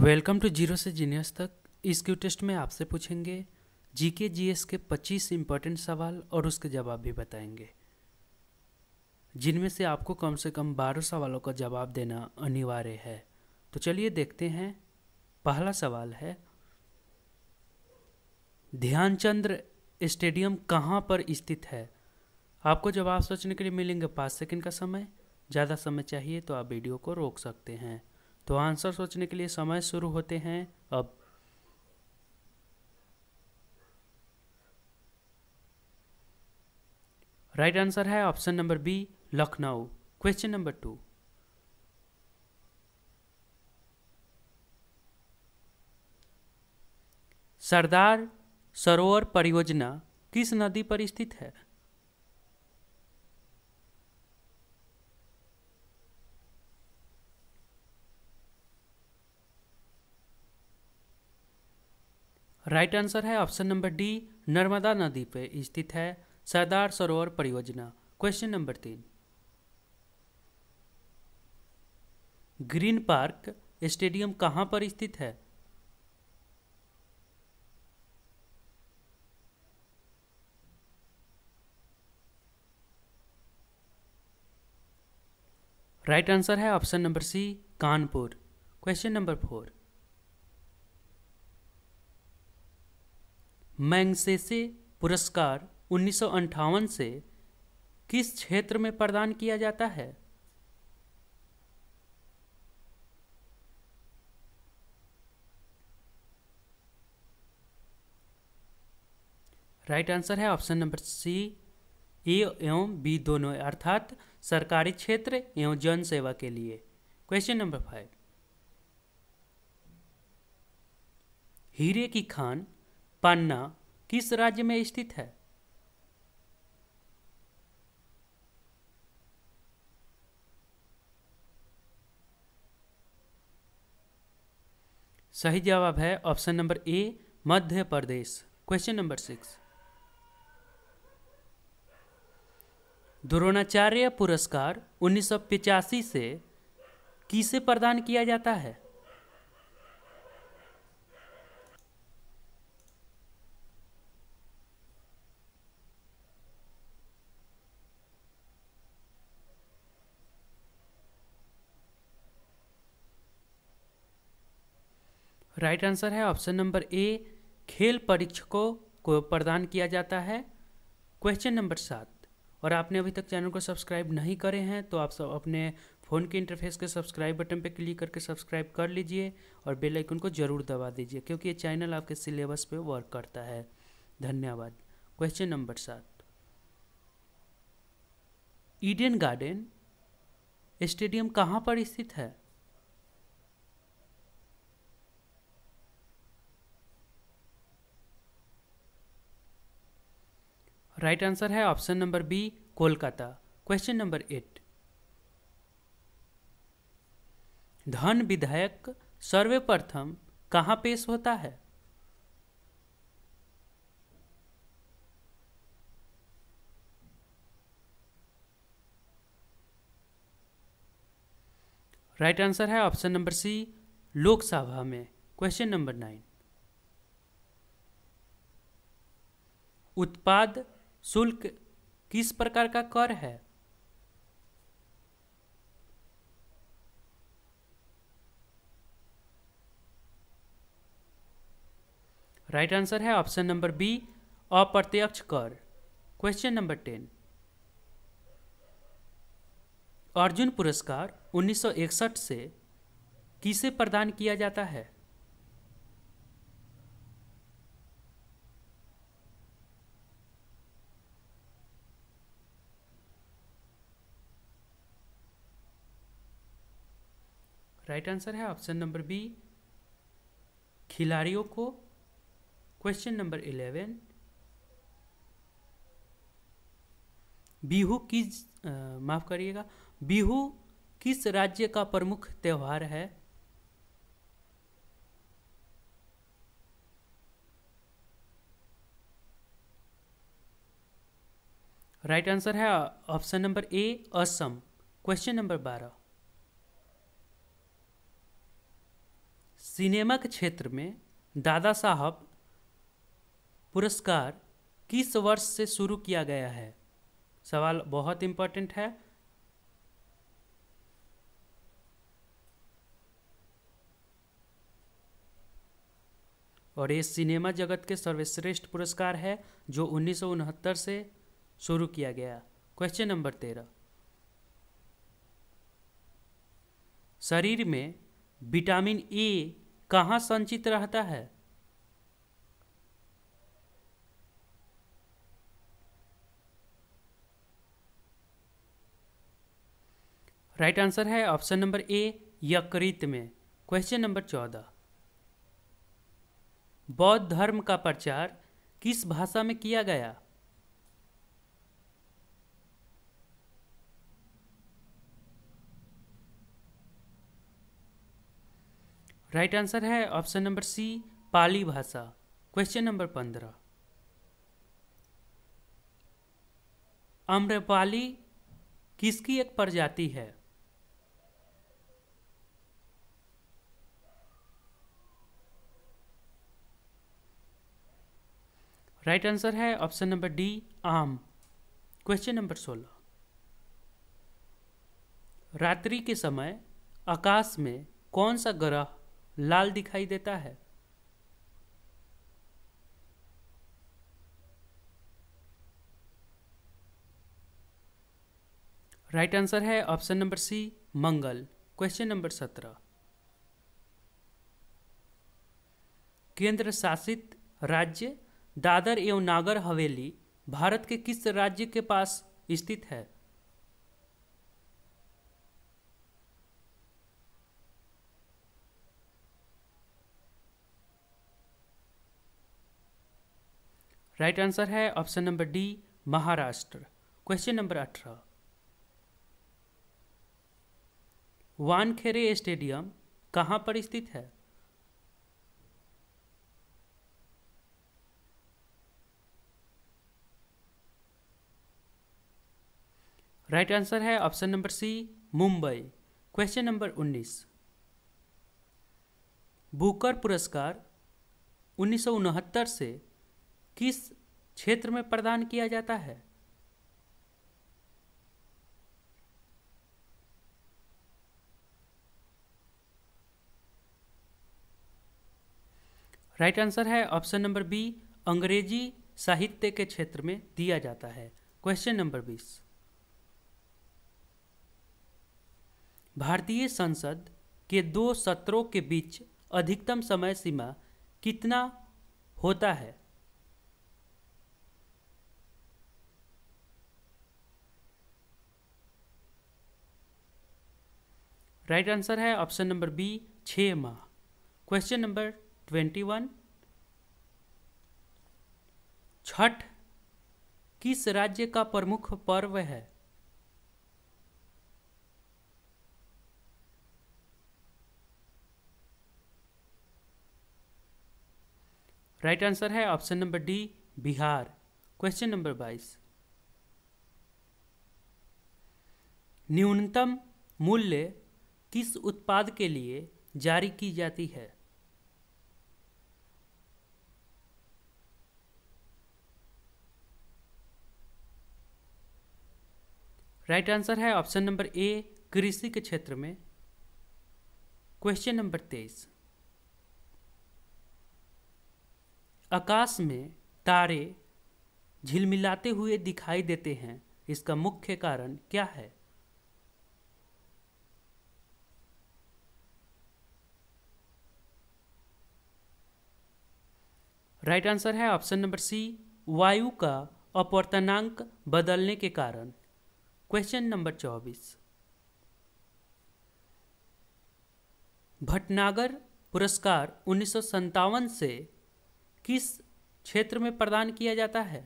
welcome to zero से genius तक इस क्यू टेस्ट में आपसे पूछेंगे जीके जीएस के 25 इम्पोर्टेंट सवाल और उसके जवाब भी बताएंगे जिनमें से आपको कम से कम 12 सवालों का जवाब देना अनिवार्य है तो चलिए देखते हैं पहला सवाल है ध्यानचंद्र स्टेडियम कहाँ पर स्थित है आपको जवाब सोचने के लिए मिलेंगे पाँच सेकेंड का समय ज़्यादा समय चाहिए तो आप वीडियो को रोक सकते हैं तो आंसर सोचने के लिए समय शुरू होते हैं अब राइट right आंसर है option number B Lucknow question number two Sardar Sarovar परियोजना किस नदी पर स्थित है राइट आंसर है ऑप्शन नंबर डी नर्मदा नदी पर स्थित है सरदार सरोवर परियोजना क्वेश्चन नंबर तीन ग्रीन पार्क स्टेडियम कहाँ पर स्थित है राइट right आंसर है option number C Kanpur question number four Magsaysay पुरस्कार उन्नीस से किस क्षेत्र में प्रदान किया जाता है राइट right आंसर है ऑप्शन नंबर सी ए एवं बी दोनों अर्थात सरकारी क्षेत्र एवं जन सेवा के लिए क्वेश्चन नंबर फाइव हीरे की खान पन्ना किस राज्य में स्थित है सही जवाब है option number A Madhya Pradesh question number six Dronacharya पुरस्कार उन्नीस से किसे प्रदान किया जाता है राइट आंसर है ऑप्शन नंबर ए खेल परीक्षकों को प्रदान किया जाता है क्वेश्चन नंबर सात और आपने अभी तक चैनल को सब्सक्राइब नहीं करे हैं तो आप सब अपने फ़ोन के इंटरफेस के सब्सक्राइब बटन पर क्लिक करके सब्सक्राइब कर लीजिए और बेल आइकन को ज़रूर दबा दीजिए क्योंकि ये चैनल आपके सिलेबस पे वर्क करता है धन्यवाद क्वेश्चन नंबर सात ईडन गार्डन स्टेडियम कहाँ पर स्थित है राइट right आंसर है option number B Kolkata question number eight धन विधायक सर्वप्रथम कहां पेश होता है राइट right आंसर है ऑप्शन नंबर सी लोकसभा में क्वेश्चन नंबर नाइन उत्पाद शुल्क किस प्रकार का कर है राइट right आंसर है ऑप्शन नंबर बी अप्रत्यक्ष कर क्वेश्चन नंबर टेन अर्जुन पुरस्कार 1961 से किसे प्रदान किया जाता है राइट आंसर है ऑप्शन नंबर बी खिलाड़ियों को क्वेश्चन नंबर इलेवन बिहू किस माफ करिएगा बिहू किस राज्य का प्रमुख त्यौहार है राइट right आंसर है option number A Assam question number बारह सिनेमा के क्षेत्र में दादा साहब पुरस्कार किस वर्ष से शुरू किया गया है सवाल बहुत इम्पोर्टेंट है और ये सिनेमा जगत के सर्वश्रेष्ठ पुरस्कार है जो उन्नीस से शुरू किया गया क्वेश्चन नंबर तेरह शरीर में विटामिन ए कहाँ संचित रहता है राइट right आंसर है ऑप्शन नंबर ए यकृत में क्वेश्चन नंबर चौदह बौद्ध धर्म का प्रचार किस भाषा में किया गया राइट right आंसर है ऑप्शन नंबर सी पाली भाषा क्वेश्चन नंबर पंद्रह अम्रपाली किसकी एक प्रजाति है राइट right आंसर है ऑप्शन नंबर डी आम क्वेश्चन नंबर सोलह रात्रि के समय आकाश में कौन सा ग्रह लाल दिखाई देता है राइट right आंसर है ऑप्शन नंबर सी मंगल क्वेश्चन नंबर सत्रह केंद्र शासित राज्य दादर एवं नागर हवेली भारत के किस राज्य के पास स्थित है राइट आंसर है option number D Maharashtra question number अठारह वानखेड़े स्टेडियम कहां पर स्थित है राइट right आंसर है option number C Mumbai question number 19 Booker पुरस्कार उन्नीस से किस क्षेत्र में प्रदान किया जाता है राइट right आंसर है ऑप्शन नंबर बी अंग्रेजी साहित्य के क्षेत्र में दिया जाता है क्वेश्चन नंबर बीस भारतीय संसद के दो सत्रों के बीच अधिकतम समय सीमा कितना होता है राइट आंसर है ऑप्शन नंबर बी छ माह question number twenty one Chhath किस राज्य का प्रमुख पर्व है राइट right आंसर है option number D Bihar question number बाईस न्यूनतम मूल्य किस उत्पाद के लिए जारी की जाती है राइट right आंसर है ऑप्शन नंबर ए कृषि के क्षेत्र में क्वेश्चन नंबर तेईस आकाश में तारे झिलमिलाते हुए दिखाई देते हैं इसका मुख्य कारण क्या है राइट आंसर है ऑप्शन नंबर सी वायु का अपवर्तनांक बदलने के कारण क्वेश्चन नंबर चौबीस भटनागर पुरस्कार उन्नीस से किस क्षेत्र में प्रदान किया जाता है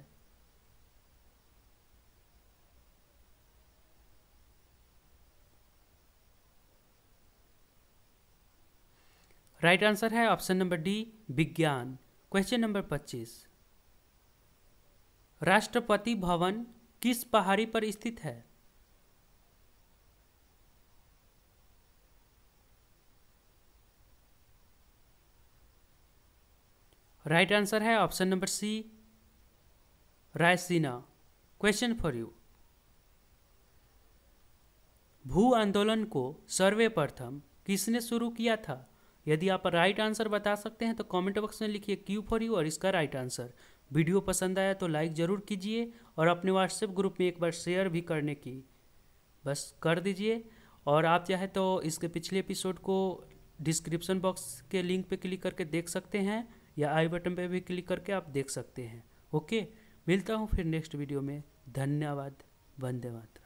राइट right आंसर है ऑप्शन नंबर डी विज्ञान क्वेश्चन नंबर पच्चीस राष्ट्रपति भवन किस पहाड़ी पर स्थित है राइट right आंसर है option number C Raisina question for you भू आंदोलन को सर्वे प्रथम किसने शुरू किया था यदि आप राइट आंसर बता सकते हैं तो कमेंट बॉक्स में लिखिए क्यू फॉर यू और इसका राइट आंसर वीडियो पसंद आया तो लाइक ज़रूर कीजिए और अपने व्हाट्सएप ग्रुप में एक बार शेयर भी करने की बस कर दीजिए और आप चाहे तो इसके पिछले एपिसोड को डिस्क्रिप्शन बॉक्स के लिंक पर क्लिक करके देख सकते हैं या आई बटन पर भी क्लिक करके आप देख सकते हैं ओके मिलता हूँ फिर नेक्स्ट वीडियो में धन्यवाद वंदे मातरम